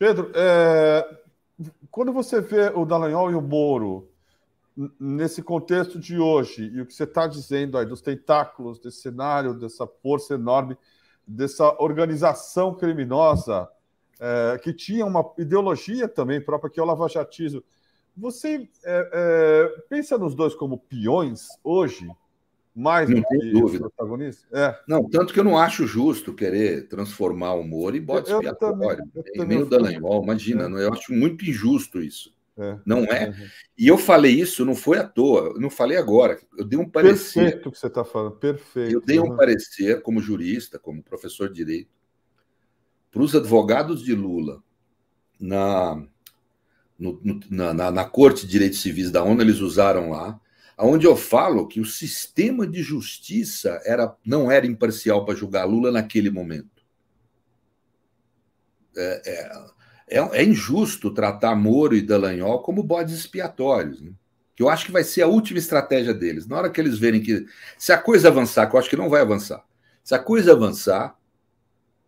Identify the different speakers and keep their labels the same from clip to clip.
Speaker 1: Pedro, é... quando você vê o Dallagnol e o Moro nesse contexto de hoje e o que você está dizendo aí dos tentáculos, desse cenário, dessa força enorme, dessa organização criminosa é, que tinha uma ideologia também própria, que é o lavajatismo, você é, é pensa nos dois como
Speaker 2: peões hoje? mais não tem dúvida. protagonista. É. Não, tanto que eu não acho justo querer transformar o humor em bode expiatório, em meio da imagina, é. é. eu acho muito injusto isso. É. Não é. Uhum. E eu falei isso, não foi à toa, eu não falei agora. Eu dei um parecer. Perfeito
Speaker 1: o que você está falando, perfeito. Eu dei um uhum.
Speaker 2: parecer como jurista, como professor de direito, para os advogados de Lula na, no, na, na, na Corte de Direitos Civis da ONU, eles usaram lá onde eu falo que o sistema de justiça era, não era imparcial para julgar Lula naquele momento. É, é, é, é injusto tratar Moro e Dallagnol como bodes expiatórios, né? que eu acho que vai ser a última estratégia deles. Na hora que eles verem que. Se a coisa avançar, que eu acho que não vai avançar, se a coisa avançar,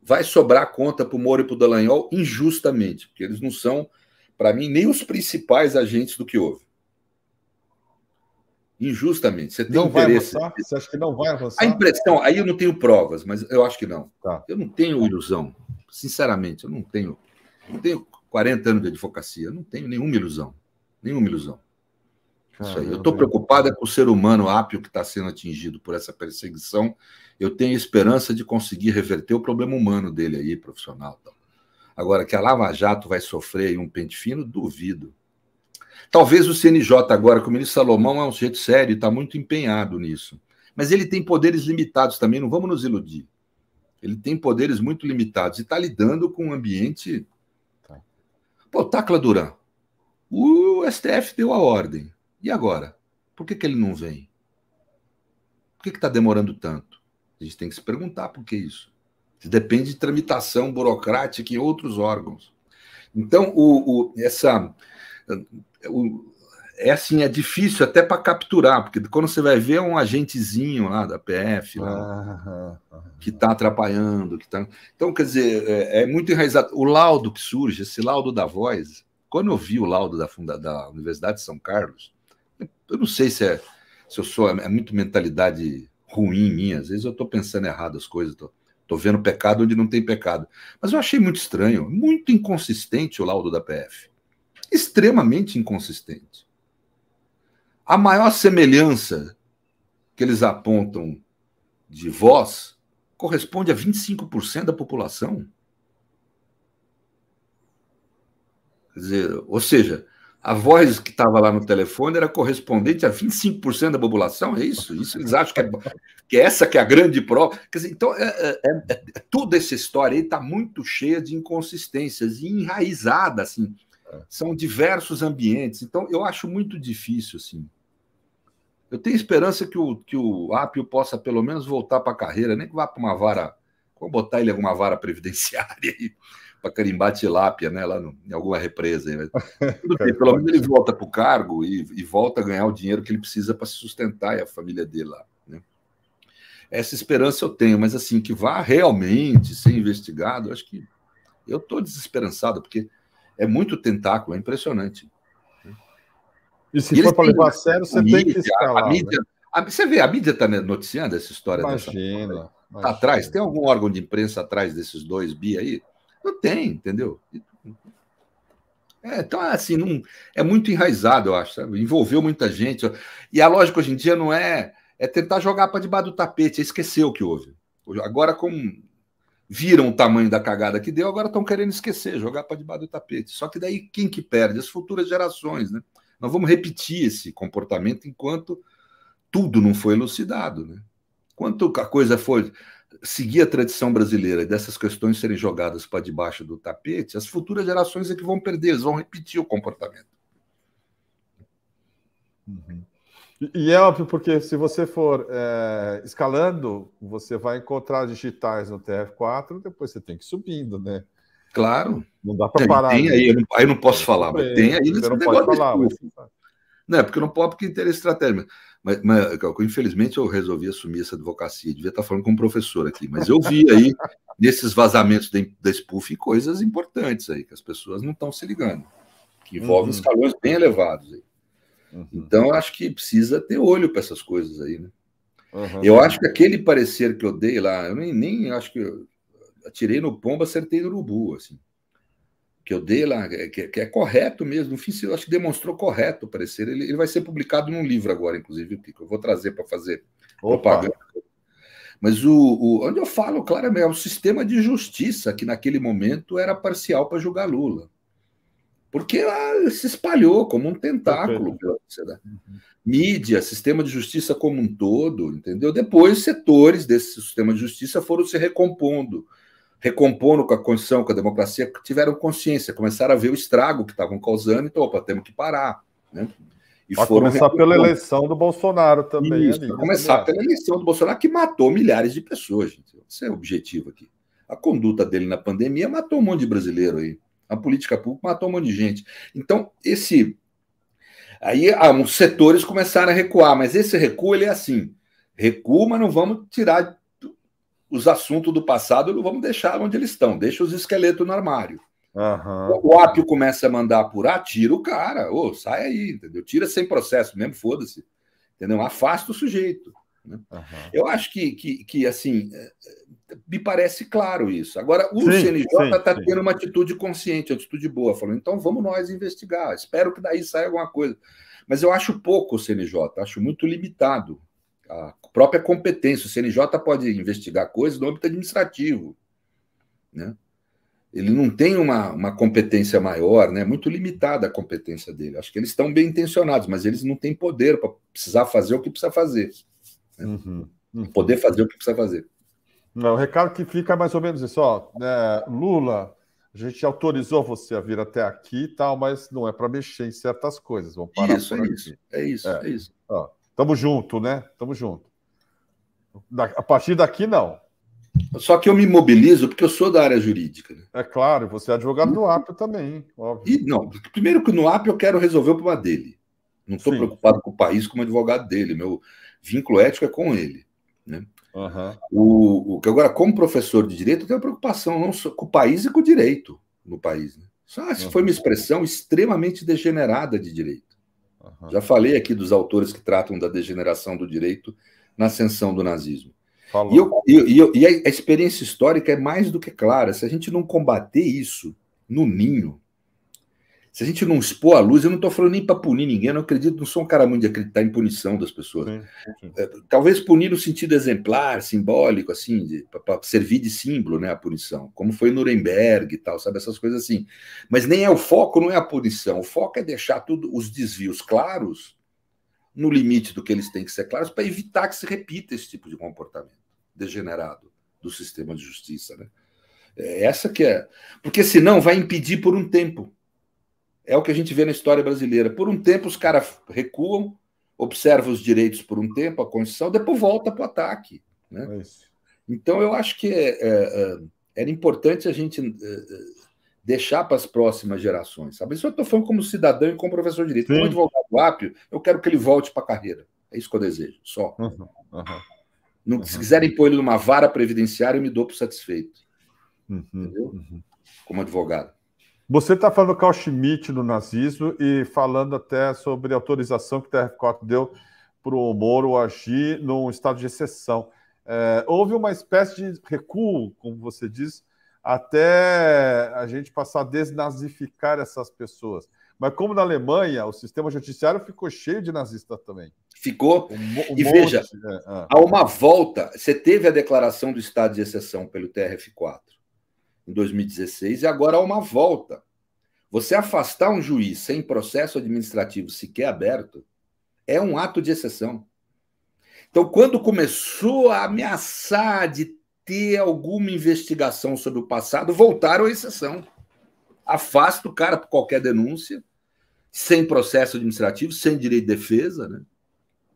Speaker 2: vai sobrar conta para o Moro e para o Dallagnol injustamente, porque eles não são, para mim, nem os principais agentes do que houve injustamente. Você tem não interesse. Vai
Speaker 1: avançar? Você acha que não vai avançar? A
Speaker 2: impressão, aí eu não tenho provas, mas eu acho que não. Tá. Eu não tenho ilusão, sinceramente, eu não tenho. Eu tenho 40 anos de advocacia, eu não tenho nenhuma ilusão. Nenhuma ilusão. Caramba. Isso aí. Eu estou preocupado com o ser humano ápio que está sendo atingido por essa perseguição. Eu tenho esperança de conseguir reverter o problema humano dele aí, profissional. Agora, que a Lava Jato vai sofrer um pente fino, duvido. Talvez o CNJ agora, com o ministro Salomão é um sujeito sério, está muito empenhado nisso. Mas ele tem poderes limitados também, não vamos nos iludir. Ele tem poderes muito limitados e está lidando com um ambiente. Tá. Pô, Tacla Duran. O STF deu a ordem. E agora? Por que, que ele não vem? Por que está demorando tanto? A gente tem que se perguntar por que isso. isso depende de tramitação burocrática e outros órgãos. Então, o, o, essa o, é assim, é difícil até para capturar, porque quando você vai ver é um agentezinho lá da PF lá, ah, que está atrapalhando, que tá... Então, quer dizer, é, é, muito enraizado. O laudo que surge, esse laudo da voz, quando eu vi o laudo da, funda... da Universidade de São Carlos, eu não sei se é se eu sou é muito mentalidade ruim minha, às vezes eu estou pensando errado as coisas, tô, tô vendo pecado onde não tem pecado. Mas eu achei muito estranho, muito inconsistente o laudo da PF extremamente inconsistente. A maior semelhança que eles apontam de voz corresponde a 25% da população. Quer dizer, ou seja, a voz que estava lá no telefone era correspondente a 25% da população, é isso? Isso eles acham que é, que é essa que é a grande prova. Quer dizer, então, é, é, é, é toda essa história aí está muito cheia de inconsistências e enraizada, assim. São diversos ambientes. Então, eu acho muito difícil, assim. Eu tenho esperança que o, que o Apio possa, pelo menos, voltar para a carreira, nem que vá para uma vara. Vou botar ele em alguma vara previdenciária aí, para carimbar tilápia, né? Lá no, em alguma represa. Aí, mas... pelo menos ele volta para o cargo e, e volta a ganhar o dinheiro que ele precisa para se sustentar e a família dele lá. Né? Essa esperança eu tenho, mas assim, que vá realmente ser investigado, acho que eu estou desesperançado, porque é muito tentáculo, é impressionante. E se e for para levar a
Speaker 1: sério, você mídia, tem que escalar. A né? mídia, né?
Speaker 2: a, você vê, a mídia está noticiando essa história imagina, dessa. Está atrás? Tem algum órgão de imprensa atrás desses dois bi aí? Não tem, entendeu? É, então, é assim, não, é muito enraizado, eu acho, sabe? envolveu muita gente. E a lógica hoje em dia não é, é tentar jogar para debaixo do tapete, é esquecer o que houve. Agora, com viram o tamanho da cagada que deu, agora estão querendo esquecer, jogar para debaixo do tapete. Só que daí quem que perde? As futuras gerações, né? Nós vamos repetir esse comportamento enquanto tudo não foi elucidado, né? enquanto a coisa foi seguir a tradição brasileira dessas questões serem jogadas para debaixo do tapete, as futuras gerações é que vão perder, eles vão repetir o comportamento.
Speaker 1: Uhum. E, é óbvio, porque se você for é, escalando, você vai encontrar digitais no
Speaker 2: TF4, depois você tem que ir subindo, né? Claro. Não dá para parar. Tem né? aí, eu não, aí eu não posso falar, mas tem aí. Você não pode falar. Mas... Não, é porque não pode, porque interesse estratégico. Mas, mas, infelizmente, eu resolvi assumir essa advocacia. Devia estar falando com um professor aqui, mas eu vi aí, nesses vazamentos da, da spoof, coisas importantes aí, que as pessoas não estão se ligando, que envolvem uhum. escalões bem elevados aí. Uhum. Então, acho que precisa ter olho para essas coisas aí, né? Uhum. Eu acho que aquele parecer que eu dei lá, eu nem, nem acho que eu atirei no pombo, acertei no urubu, assim. Que eu dei lá, é, que, que é correto mesmo. No fim, eu acho que demonstrou correto o parecer. Ele, ele vai ser publicado num livro agora, inclusive, que eu vou trazer para fazer Opa. propaganda. Mas o, o, onde eu falo, claramente, é o sistema de justiça que naquele momento era parcial para julgar Lula porque ela se espalhou como um tentáculo pela sociedade. Uhum. Mídia, sistema de justiça como um todo, entendeu? Depois, setores desse sistema de justiça foram se recompondo, recompondo com a Constituição, com a democracia, tiveram consciência, começaram a ver o estrago que estavam causando, então, opa, temos que parar, né? E Vai foram começar pela eleição
Speaker 1: do Bolsonaro também. Isso, ali, né? começar
Speaker 2: pela eleição do Bolsonaro, que matou milhares de pessoas, gente. Esse é o objetivo aqui. A conduta dele na pandemia matou um monte de brasileiro aí. A política pública matou um monte de gente. Então, esse. Aí ah, setores começaram a recuar, mas esse recuo ele é assim: recua, mas não vamos tirar os assuntos do passado, não vamos deixar onde eles estão, deixa os esqueletos no armário. Uhum. O ápio começa a mandar apurar, tira o cara, ô, sai aí, entendeu? Tira sem processo mesmo, foda-se. Entendeu? Afasta o sujeito. Né? Uhum. Eu acho que, que, que assim, é, é, me parece claro isso. Agora, o sim, CNJ está tendo uma atitude consciente, uma atitude boa, falando, então vamos nós investigar, espero que daí saia alguma coisa. Mas eu acho pouco o CNJ, acho muito limitado a própria competência. O CNJ pode investigar coisas no âmbito administrativo, né? Ele não tem uma, uma competência maior, né? Muito limitada a competência dele. Acho que eles estão bem intencionados, mas eles não têm poder para precisar fazer o que precisa fazer. Né? Uhum, uhum. Poder fazer o que precisa fazer.
Speaker 1: Não, o recado que fica é mais ou menos isso, ó. Né, Lula, a gente autorizou você a vir até aqui e tal, mas não é para mexer em certas coisas. Vamos parar isso, é isso, é isso, é, é isso, ó, tamo junto, né? Tamo junto. Da, a partir daqui, não. Só que eu me
Speaker 2: mobilizo porque eu sou da área jurídica. Né? É claro, você é advogado do AP também, óbvio. E, não, primeiro que no AP eu quero resolver o problema dele. Não estou preocupado com o país como advogado dele. Meu vínculo ético é com ele. Né? Uhum. O, o que agora, como professor de direito, eu tenho uma preocupação não só com o país e com o direito no país. Né? Só, uhum. Ah, foi uma expressão extremamente degenerada de direito. Uhum. Já falei aqui dos autores que tratam da degeneração do direito na ascensão do nazismo. E, eu, e, eu, e, a experiência histórica é mais do que clara. Se a gente não combater isso no ninho, se a gente não expor a luz, eu não estou falando nem para punir ninguém, eu não acredito, não sou um cara muito de acreditar em punição das pessoas. É, talvez punir no sentido exemplar, simbólico, assim, para servir de símbolo, né, a punição, como foi em Nuremberg e tal, sabe, essas coisas assim. Mas nem é o foco, não é a punição, o foco é deixar tudo, os desvios claros, no limite do que eles têm que ser claros, para evitar que se repita esse tipo de comportamento degenerado do sistema de justiça, né. É essa que é. Porque senão vai impedir por um tempo é o que a gente vê na história brasileira. Por um tempo, os caras recuam, observam os direitos por um tempo, a Constituição, depois volta para o ataque. Né? É então, eu acho que é, é, é era importante a gente é, deixar para as próximas gerações. Sabe? Isso eu estou falando como cidadão e como professor de direito. Sim. Como advogado ápio, eu quero que ele volte para a carreira. É isso que eu desejo, só. Uhum, uhum, Não, se quiserem pôr ele numa vara previdenciária, eu me dou por satisfeito. Uhum, Entendeu? Uhum. Como advogado.
Speaker 1: Você está falando Carl Schmitt no nazismo e falando até sobre a autorização que o TRF4 deu para o Moro agir num estado de exceção. É, houve uma espécie de recuo, como você diz, até a gente passar a desnazificar essas pessoas. Mas como na Alemanha, o sistema judiciário ficou cheio de nazistas também.
Speaker 2: Ficou. Um, um e monte, veja, é, é. há uma volta. Você teve a declaração do estado de exceção pelo TRF4 em 2016, e agora há uma volta. Você afastar um juiz sem processo administrativo sequer aberto é um ato de exceção. Então, quando começou a ameaçar de ter alguma investigação sobre o passado, voltaram à exceção. Afasta o cara por qualquer denúncia, sem processo administrativo, sem direito de defesa. Né?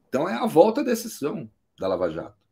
Speaker 2: Então, é a volta da exceção da Lava Jato.